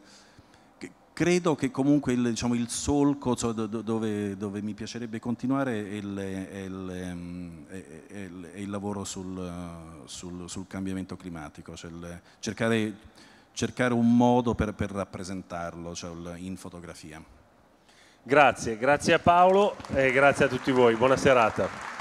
credo che comunque il, diciamo, il solco cioè, dove, dove, mi piacerebbe continuare è il, è il, è il, è il lavoro sul, sul, sul, cambiamento climatico, cioè cercare, cercare, un modo per, per rappresentarlo cioè in fotografia. Grazie, grazie a Paolo e grazie a tutti voi, buona serata.